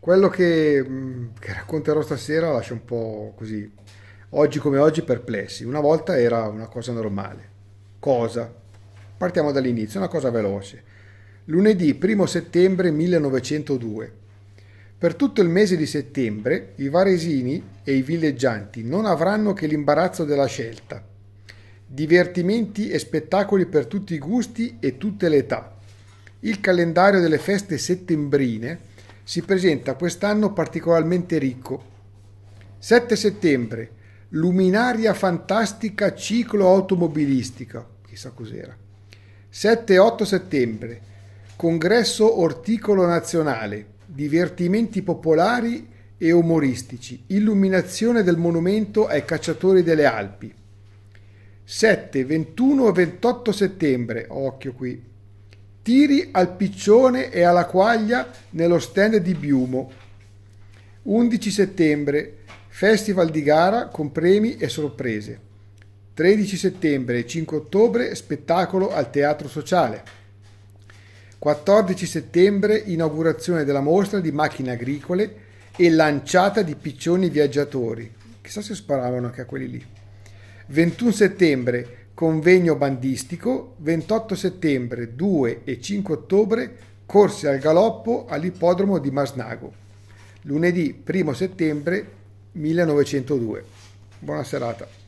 Quello che, mm, che, racconterò stasera lascia un po' così, oggi come oggi, perplessi. Una volta era una cosa normale. Cosa? Partiamo dall'inizio, una cosa veloce. Lunedì 1 settembre 1902. Per tutto il mese di settembre i varesini e i villeggianti non avranno che l'imbarazzo della scelta. Divertimenti e spettacoli per tutti i gusti e tutte le età. Il calendario delle feste settembrine si presenta quest'anno particolarmente ricco. 7 settembre, luminaria fantastica ciclo automobilistica, chissà cos'era. 7 8 settembre, congresso orticolo nazionale, divertimenti popolari e umoristici, illuminazione del monumento ai cacciatori delle Alpi. 7, 21 e 28 settembre, occhio qui, tiri al piccione e alla quaglia nello stand di Biumo. 11 settembre, festival di gara con premi e sorprese. 13 settembre e 5 ottobre, spettacolo al Teatro Sociale. 14 settembre, inaugurazione della mostra di macchine agricole e lanciata di piccioni viaggiatori. Chissà se sparavano anche a quelli lì. 21 settembre, convegno bandistico 28 settembre, 2 e 5 ottobre, corse al galoppo all'ippodromo di Masnago, lunedì 1 settembre 1902. Buona serata.